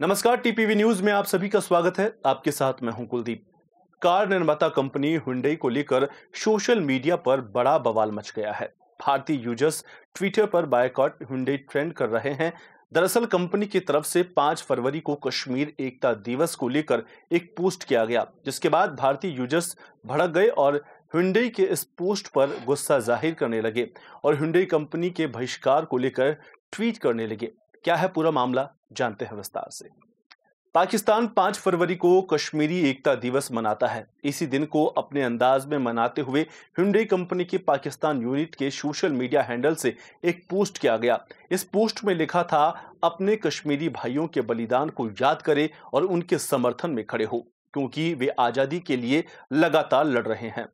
नमस्कार TPV news में आप सभी का स्वागत है आपके साथ मैं हूं कुलदीप कार निर्माता कंपनी हुंडई को लेकर सोशल मीडिया पर बड़ा बवाल मच गया है भारतीय यूजर्स ट्विटर पर बायकॉट हुंडई ट्रेंड कर रहे हैं दरअसल कंपनी की तरफ से 5 फरवरी को कश्मीर एकता दिवस को लेकर एक पोस्ट किया गया जिसके बाद भारतीय यूजर्स भड़क गए और हुंडई के इस पोस्ट पर गुस्सा जाहिर करने लगे और हुंडई कंपनी के बहिष्कार को लेकर ट्वीट करने लगे क्या है पूरा मामला जानते हैं विस्तार से पाकिस्तान पांच फरवरी को कश्मीरी एकता दिवस मनाता है इसी दिन को अपने अंदाज में मनाते हुए हिंडे कंपनी के पाकिस्तान यूनिट के सोशल मीडिया हैंडल से एक पोस्ट किया गया इस पोस्ट में लिखा था अपने कश्मीरी भाइयों के बलिदान को याद करें और उनके समर्थन में खड़े हो क्योंकि वे आजादी के लिए लगातार लड़ रहे हैं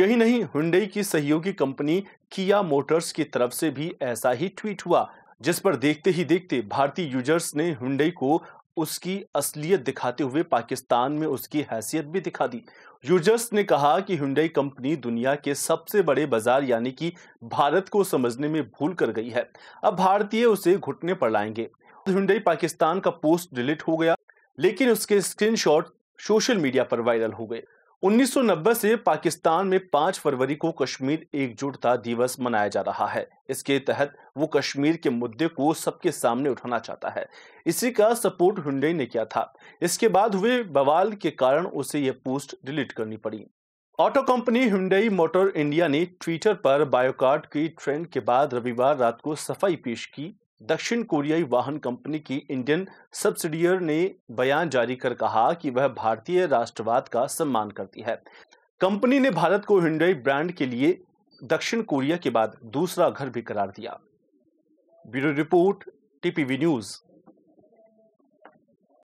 यही नहीं हुंडई की सहयोगी कंपनी किया मोटर्स की तरफ से भी ऐसा ही ट्वीट हुआ जिस पर देखते ही देखते भारतीय यूजर्स ने हुंडई को उसकी असलियत दिखाते हुए पाकिस्तान में उसकी हैसियत भी दिखा दी यूजर्स ने कहा कि हुंडई कंपनी दुनिया के सबसे बड़े बाजार यानी कि भारत को समझने में भूल कर गई है अब भारतीय उसे घुटने पर लाएंगे हुंडई पाकिस्तान का पोस्ट डिलीट हो गया लेकिन उसके स्क्रीनशॉट सोशल मीडिया पर वायरल हो गए 1990 से पाकिस्तान में 5 फरवरी को कश्मीर एकजुटता दिवस मनाया जा रहा है इसके तहत वो कश्मीर के मुद्दे को सबके सामने उठाना चाहता है इसी का सपोर्ट हुंडई ने किया था इसके बाद हुए बवाल के कारण उसे यह पोस्ट डिलीट करनी पड़ी ऑटो कंपनी हिंडई मोटर इंडिया ने ट्विटर पर बायोकार्ड की ट्रेंड के बाद रविवार रात को सफाई पेश की दक्षिण कोरियाई वाहन कंपनी की इंडियन सब्सिडियर ने बयान जारी कर कहा कि वह भारतीय राष्ट्रवाद का सम्मान करती है कंपनी ने भारत को हिंडई ब्रांड के लिए दक्षिण कोरिया के बाद दूसरा घर भी करार दिया ब्यूरो रिपोर्ट टीपीवी न्यूज़